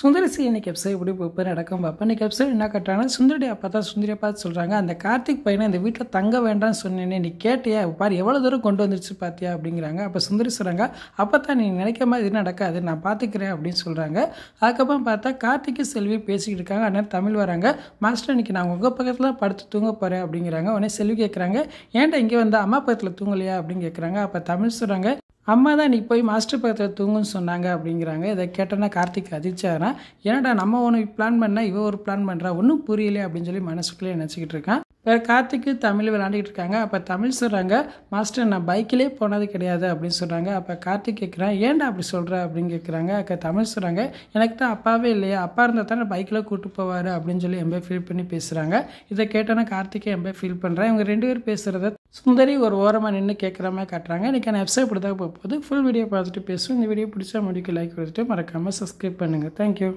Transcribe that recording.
சுந்தரிசி இன்னைக்கு எபிசோட் எப்படி போய் நடக்கும் பாப்பா இன்னைக்கு எபிசோட் என்ன கட்டுறாங்கன்னா சுந்தரடி அப்பா தான் சுந்தரியா பார்த்து சொல்கிறாங்க அந்த கார்த்திக் பையனை இந்த வீட்டில் தங்க வேண்டாம்னு சொன்னேனே நீ கேட்டியா பாரு எவ்வளோ தூரம் கொண்டு வந்துருச்சு பார்த்தியா அப்படிங்கிறாங்க அப்போ சுந்தரி சொல்கிறாங்க அப்போ தான் நீ நினைக்க மாதிரி இது நடக்காது நான் பார்த்துக்கிறேன் அப்படின்னு சொல்கிறாங்க அதுக்கப்புறம் பார்த்தா கார்த்திக்கு செல்வி பேசிக்கிட்டு இருக்காங்க அண்ணன் தமிழ் வராங்க மாஸ்டர் இன்னைக்கு நான் உங்கள் பக்கத்தில் படுத்து தூங்க போகிறேன் அப்படிங்கிறாங்க உடனே செல்வி கேட்குறாங்க ஏன்டா இங்கே வந்து அம்மா பக்கத்தில் தூங்கலையா அப்படின்னு கேட்குறாங்க அப்போ தமிழ் சொல்கிறாங்க அம்மா தான் நீ போய் மாஸ்டர் பக்கத்தில் தூங்குன்னு சொன்னாங்க அப்படிங்கிறாங்க இதை கேட்டோன்னா கார்த்திக் அதிர்ச்சாரான் ஏன்னாடா நம்ம ஒன்று பிளான் பண்ணால் இவ ஒரு பிளான் பண்ணுறா ஒன்றும் புரியலையே அப்படின்னு சொல்லி மனசுக்குள்ளே நினச்சிக்கிட்டு இருக்கான் வேறு கார்த்திக்கு தமிழ் விளாண்டுக்கிட்டு இருக்காங்க அப்போ தமிழ் சொல்கிறாங்க மாஸ்டர் நான் பைக்கிலே போனது கிடையாது அப்படின்னு சொல்கிறாங்க அப்போ கார்த்திக் கேட்குறேன் ஏன்டா அப்படி சொல்கிற அப்படின்னு கேட்குறாங்க அக்கா தமிழ் சொல்கிறாங்க எனக்கு தான் அப்பாவே இல்லையா அப்பா இருந்தால் தானே பைக்கில் கூப்பிட்டு போவார் அப்படின்னு சொல்லி எம்பே ஃபீல் பண்ணி பேசுகிறாங்க இதை கேட்டோன்னே கார்த்திகே எம்பே ஃபீல் பண்ணுறேன் இவங்க ரெண்டு பேர் பேசுகிறத சுந்தரி ஒரு ஓரமாக நின்று கேட்குற மாதிரி காட்டுறாங்க இன்றைக்கான எபிசோட் இப்படி தான் போகுது ஃபுல் வீடியோ பார்த்துட்டு பேசுவோம் இந்த வீடியோ பிடிச்சா முடிக்க லைக் கொடுத்துட்டு மறக்காமல் சப்ஸ்கிரைப் பண்ணுங்கள் தேங்க்யூ